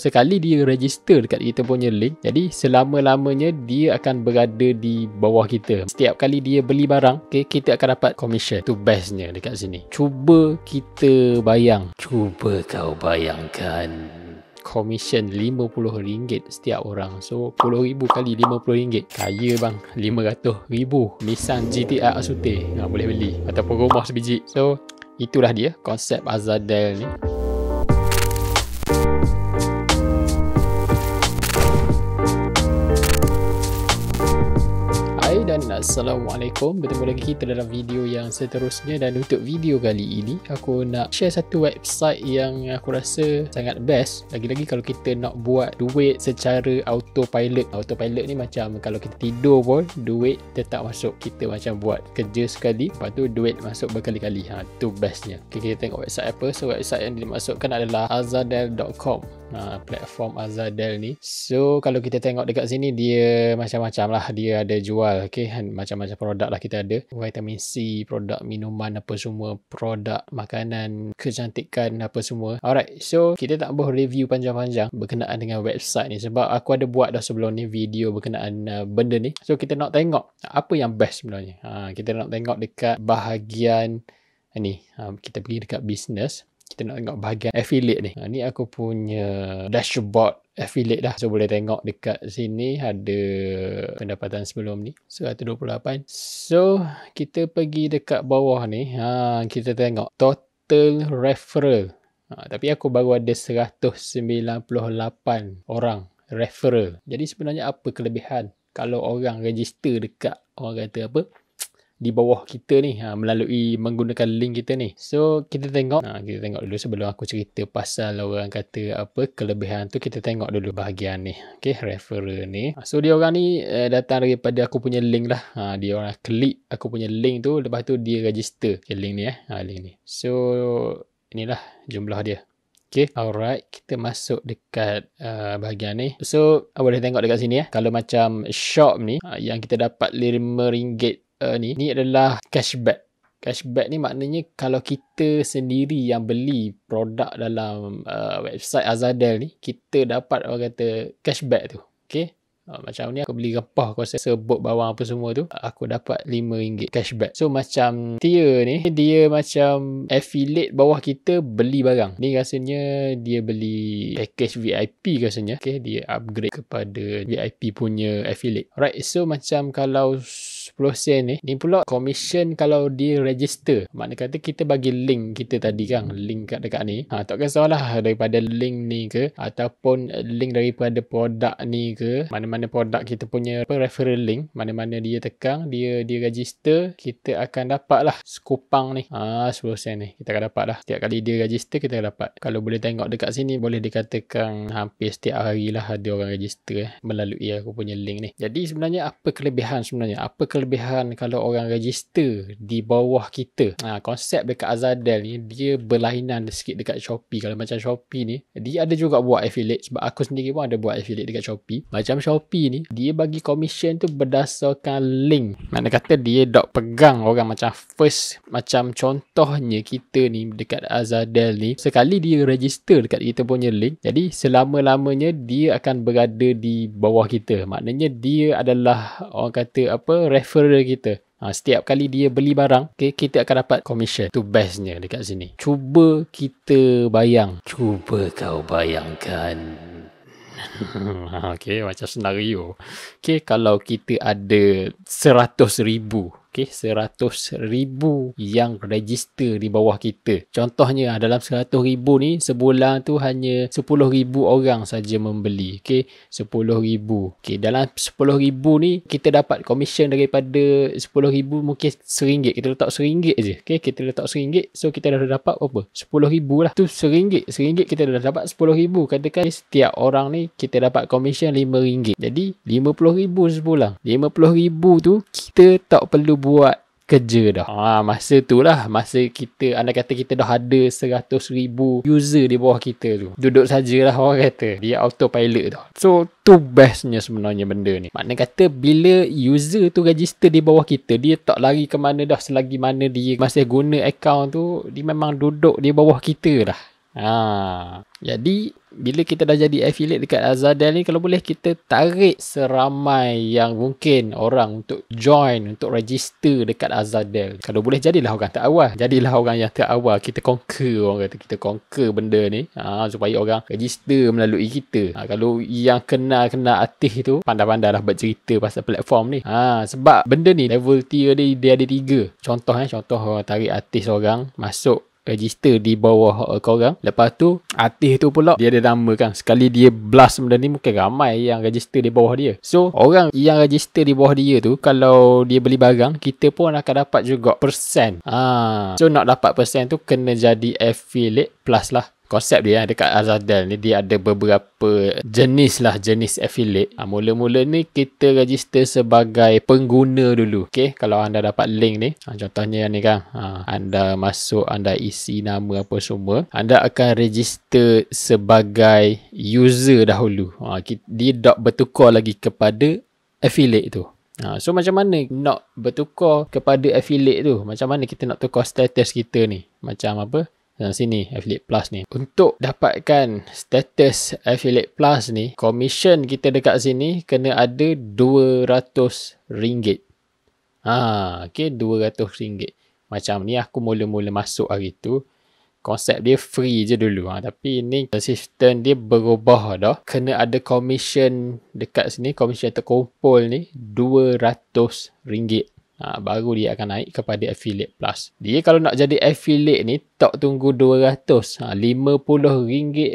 sekali dia register dekat kita punya link jadi selama-lamanya dia akan berada di bawah kita setiap kali dia beli barang okay, kita akan dapat commission Itu bestnya dekat sini cuba kita bayang cuba kau bayangkan commission RM50 setiap orang so RM10,000 kali RM50 kaya bang RM500,000 Nissan GTR Asute ha, boleh beli ataupun rumah sebiji so itulah dia konsep Azadel ni Assalamualaikum Bertemu lagi kita dalam video yang seterusnya Dan untuk video kali ini Aku nak share satu website yang aku rasa sangat best Lagi-lagi kalau kita nak buat duit secara autopilot Autopilot ni macam kalau kita tidur pun Duit tetap masuk Kita macam buat kerja sekali Lepas tu duit masuk berkali-kali ha, bestnya okay, Kita tengok website apa So website yang dimasukkan adalah azadel.com uh, platform Azadel ni. So kalau kita tengok dekat sini dia macam-macam lah dia ada jual okay kan? macam-macam produk lah kita ada vitamin C produk minuman apa semua produk makanan kecantikan apa semua alright so kita tak boleh review panjang-panjang berkenaan dengan website ni sebab aku ada buat dah sebelum ni video berkenaan uh, benda ni so kita nak tengok apa yang best sebenarnya ha, kita nak tengok dekat bahagian ah, ni ha, kita pergi dekat business kita nak tengok bahagian affiliate ni. Ha, ni aku punya dashboard affiliate dah. So boleh tengok dekat sini ada pendapatan sebelum ni. So 28. So kita pergi dekat bawah ni. Ha, kita tengok total referral. Ha, tapi aku baru ada 198 orang referral. Jadi sebenarnya apa kelebihan kalau orang register dekat orang kata apa di bawah kita ni ha, melalui menggunakan link kita ni. So kita tengok, ha, kita tengok dulu sebelum aku cerita pasal orang kata apa kelebihan tu kita tengok dulu bahagian ni. Okay, referral ni. So dia orang ni uh, datang daripada aku punya link lah. Ha, dia orang klik aku punya link tu lepas tu dia register. Okay, link ni eh. Ha, link ni. So inilah jumlah dia. Okay, alright. Kita masuk dekat uh, bahagian ni. So, boleh tengok dekat sini ya. Kalau macam shop ni, uh, yang kita dapat RM5 uh, ni ni adalah cashback cashback ni maknanya kalau kita sendiri yang beli produk dalam uh, website Azadel ni kita dapat orang kata cashback tu okey uh, macam ni aku beli rempah aku rasa sebut bawang apa semua tu aku dapat RM5 cashback so macam tier ni dia macam affiliate bawah kita beli barang ni rasanya dia beli package VIP rasanya okay, dia upgrade kepada VIP punya affiliate alright so macam kalau 10% ni ni pula commission kalau di register makna kata kita bagi link kita tadi kan link kat dekat ni ha, tak kisahlah daripada link ni ke ataupun link daripada produk ni ke mana-mana produk kita punya apa, referral link mana-mana dia tekan dia dia register kita akan dapat lah skupang ni ha, 10% ni kita akan dapat lah setiap kali dia register kita akan dapat kalau boleh tengok dekat sini boleh dikatakan hampir setiap hari lah ada orang register eh, melalui aku punya link ni jadi sebenarnya apa kelebihan sebenarnya apa kelebihan kelebihan kalau orang register di bawah kita. Ha, konsep dekat Azadel ni, dia berlainan sikit dekat Shopee. Kalau macam Shopee ni, dia ada juga buat affiliate. Sebab aku sendiri pun ada buat affiliate dekat Shopee. Macam Shopee ni, dia bagi komisen tu berdasarkan link. Mana kata dia dok pegang orang macam first. Macam contohnya kita ni dekat Azadel ni, sekali dia register dekat kita punya link. Jadi selama-lamanya dia akan berada di bawah kita. Maknanya dia adalah orang kata apa, ref referral kita. Ha, setiap kali dia beli barang, okay, kita akan dapat komisen. Itu bestnya dekat sini. Cuba kita bayang. Cuba kau bayangkan. Ha, okay, macam senario. Okay, kalau kita ada seratus ribu Okey, seratus ribu yang register di bawah kita. Contohnya ah, dalam seratus ribu ni sebulan tu hanya sepuluh ribu orang saja membeli. Okey, sepuluh ribu. Okey, dalam sepuluh ribu ni kita dapat komisen daripada sepuluh ribu mungkin rm Kita letak RM1 je. Okay, kita letak rm So kita dah dapat apa? Sepuluh ribu lah. Tu RM1. kita dah dapat sepuluh ribu. Katakan setiap orang ni kita dapat komisen lima ringgit. Jadi lima RM50,000 sebulan. puluh ribu tu kita tak perlu buat kerja dah. Ha, masa tu lah. Masa kita, anda kata kita dah ada 100 ribu user di bawah kita tu. Duduk sajalah orang kata. Dia autopilot tu. So, tu bestnya sebenarnya benda ni. Maknanya kata bila user tu register di bawah kita, dia tak lari ke mana dah selagi mana dia masih guna account tu, dia memang duduk di bawah kita dah. Ha. Jadi bila kita dah jadi affiliate dekat Azadel ni kalau boleh kita tarik seramai yang mungkin orang untuk join untuk register dekat Azadel. Kalau boleh jadilah orang terawal. Jadilah orang yang terawal kita conquer orang kata kita conquer benda ni ha, supaya orang register melalui kita. Ha, kalau yang kenal-kenal artis tu pandai-pandai lah bercerita pasal platform ni. Ha, sebab benda ni level tier dia, dia ada tiga. Contoh eh, contoh tarik artis orang masuk register di bawah uh, korang. Lepas tu, artis tu pula dia ada nama kan. Sekali dia blast benda ni, mungkin ramai yang register di bawah dia. So, orang yang register di bawah dia tu, kalau dia beli barang, kita pun akan dapat juga persen. Ha. So, nak dapat persen tu, kena jadi affiliate plus lah konsep dia lah dekat Azadel ni dia ada beberapa jenis lah jenis affiliate. Ah, mula-mula ni kita register sebagai pengguna dulu. Okay, kalau anda dapat link ni. Ah, contohnya ni kan. Ah, anda masuk, anda isi nama apa semua. Anda akan register sebagai user dahulu. Dia dok bertukar lagi kepada affiliate tu. Ha, so macam mana nak bertukar kepada affiliate tu? Macam mana kita nak tukar status kita ni? Macam apa? dalam sini affiliate plus ni untuk dapatkan status affiliate plus ni commission kita dekat sini kena ada RM200 ha, okay, RM200 macam ni aku mula-mula masuk hari tu konsep dia free je dulu ha. tapi ni sistem dia berubah dah kena ada commission dekat sini commission terkumpul ni RM200 ha, baru dia akan naik kepada affiliate plus. Dia kalau nak jadi affiliate ni tak tunggu 200. Ha, RM50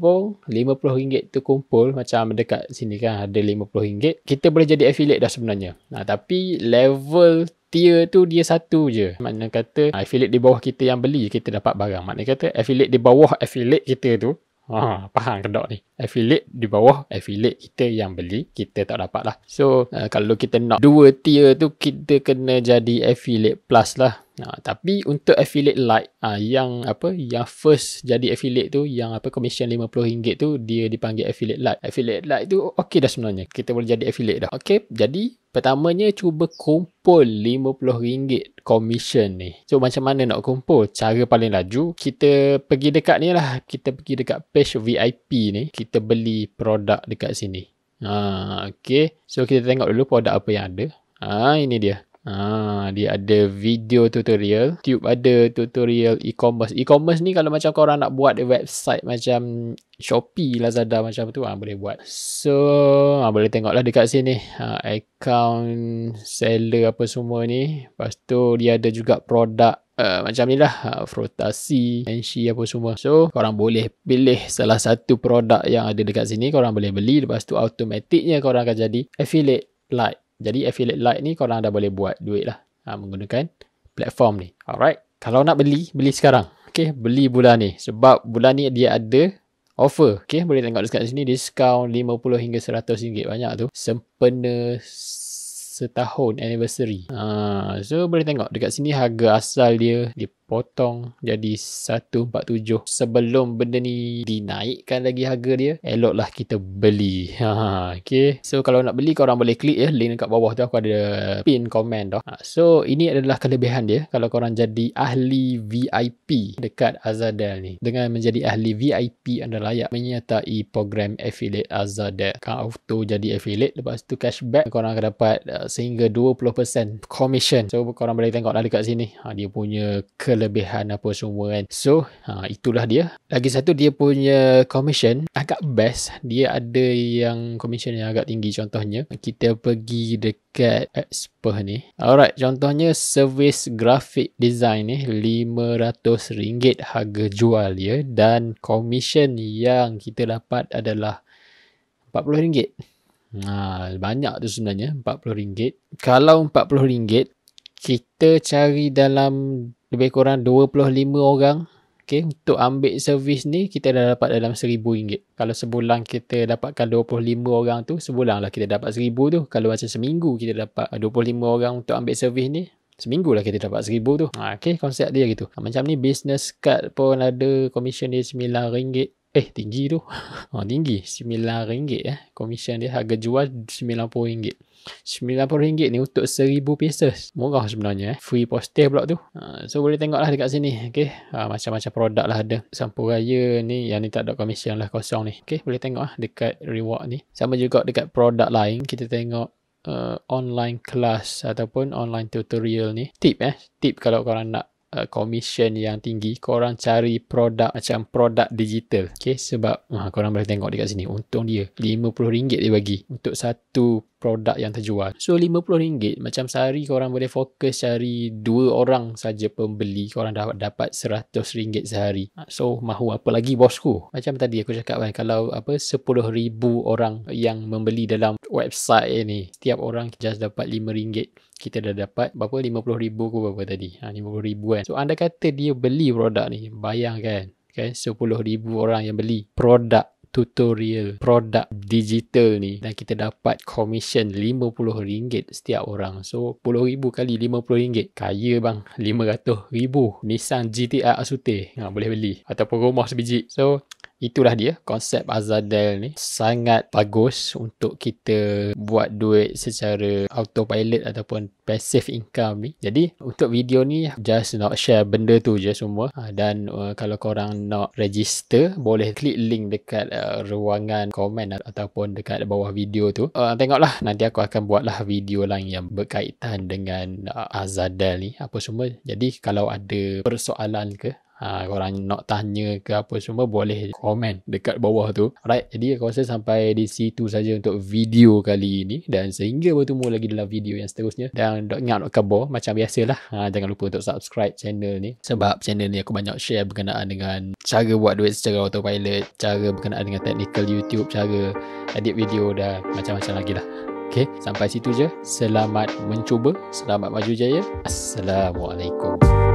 pun rm ringgit tu kumpul macam dekat sini kan ada rm ringgit Kita boleh jadi affiliate dah sebenarnya. Ha, tapi level tier tu dia satu je. Maknanya kata ha, affiliate di bawah kita yang beli kita dapat barang. Maknanya kata affiliate di bawah affiliate kita tu Ha, faham kedok ni. Affiliate di bawah affiliate kita yang beli, kita tak dapat lah. So, uh, kalau kita nak dua tier tu, kita kena jadi affiliate plus lah. Nah, ha, tapi untuk affiliate light ah yang apa yang first jadi affiliate tu yang apa commission RM50 tu dia dipanggil affiliate light. Affiliate light tu okey dah sebenarnya. Kita boleh jadi affiliate dah. Okey, jadi pertamanya cuba kumpul RM50 commission ni. So macam mana nak kumpul? Cara paling laju kita pergi dekat ni lah. Kita pergi dekat page VIP ni. Kita beli produk dekat sini. Ha, okey, So kita tengok dulu produk apa yang ada. Ha, ini dia. Ah, dia ada video tutorial. YouTube ada tutorial e-commerce. E-commerce ni kalau macam korang nak buat website macam Shopee, Lazada macam tu ah boleh buat. So, ah boleh tengoklah dekat sini. Ah account seller apa semua ni. Lepas tu dia ada juga produk Uh, macam ni lah uh, frotasi nshi apa semua so korang boleh pilih salah satu produk yang ada dekat sini korang boleh beli lepas tu automatiknya korang akan jadi affiliate like jadi affiliate light ni korang dah boleh buat duit lah ha, menggunakan platform ni. Alright. Kalau nak beli, beli sekarang. Okay, beli bulan ni. Sebab bulan ni dia ada offer. Okay, boleh tengok dekat sini. Discount RM50 hingga RM100 banyak tu. Sempena setahun anniversary. Ha, so, boleh tengok dekat sini harga asal dia. Dia potong jadi 147 sebelum benda ni dinaikkan lagi harga dia eloklah kita beli ha, okay. so kalau nak beli korang boleh klik ya link dekat bawah tu aku ada pin komen tu ha, so ini adalah kelebihan dia kalau korang jadi ahli VIP dekat Azadel ni dengan menjadi ahli VIP anda layak menyertai program affiliate Azadel Kau auto jadi affiliate lepas tu cashback korang akan dapat uh, sehingga 20% commission so korang boleh tengok lah dekat sini ha, dia punya kelebihan kelebihan apa semua kan. So, ha, itulah dia. Lagi satu, dia punya commission agak best. Dia ada yang commission yang agak tinggi contohnya. Kita pergi dekat Expo ni. Alright, contohnya service graphic design ni RM500 harga jual dia. Dan commission yang kita dapat adalah RM40. Ha, banyak tu sebenarnya RM40. Kalau RM40 kita cari dalam lebih kurang 25 orang okay, untuk ambil servis ni kita dah dapat dalam RM1,000 kalau sebulan kita dapatkan 25 orang tu sebulan lah kita dapat RM1,000 tu kalau macam seminggu kita dapat 25 ah, orang untuk ambil servis ni Seminggu lah kita dapat RM1,000 tu. Ha, okay, konsep dia gitu. Ah, macam ni business card pun ada komisen dia RM9. Eh, tinggi tu. Oh, tinggi. RM9 eh. Komisen dia harga jual RM90 rm ringgit ni untuk 1000 pieces. Murah sebenarnya eh. Free postage pula tu. Ha, so boleh tengok lah dekat sini. Okay. Ha, macam-macam produk lah ada. Sampur raya ni yang ni tak ada commission lah kosong ni. Okay boleh tengok lah dekat reward ni. Sama juga dekat produk lain kita tengok uh, online class ataupun online tutorial ni. Tip eh. Tip kalau korang nak Uh, yang tinggi korang cari produk macam produk digital ok sebab uh, korang boleh tengok dekat sini untung dia RM50 dia bagi untuk satu produk yang terjual. So RM50 macam sehari korang boleh fokus cari dua orang saja pembeli korang dapat dapat RM100 sehari. So mahu apa lagi bosku? Macam tadi aku cakap kan kalau apa 10,000 orang yang membeli dalam website ini, setiap orang just dapat RM5 kita dah dapat berapa rm ribu. ke berapa tadi? Ha, RM50,000 kan. Eh. So anda kata dia beli produk ni bayangkan okay, okay, ribu orang yang beli produk tutorial produk digital ni dan kita dapat commission RM50 setiap orang. So, RM10,000 kali RM50. Kaya bang, RM500,000. Nissan GTR Asute. Ha, boleh beli. Ataupun rumah sebiji. So, itulah dia konsep Azadel ni sangat bagus untuk kita buat duit secara autopilot ataupun passive income ni jadi untuk video ni just nak share benda tu je semua ah, dan uh, kalau korang nak register boleh klik link dekat uh, ruangan komen ataupun dekat bawah video tu uh, tengoklah nanti aku akan buatlah video lain yang berkaitan dengan uh, Azadel ni apa semua jadi kalau ada persoalan ke ha, korang nak tanya ke apa semua boleh komen dekat bawah tu alright jadi aku rasa sampai di situ saja untuk video kali ini dan sehingga bertemu lagi dalam video yang seterusnya dan nak ingat nak kabar macam biasalah ha, jangan lupa untuk subscribe channel ni sebab channel ni aku banyak share berkenaan dengan cara buat duit secara autopilot cara berkenaan dengan technical youtube cara edit video dan macam-macam lagi lah Okay, sampai situ je. Selamat mencuba, selamat maju jaya. Assalamualaikum.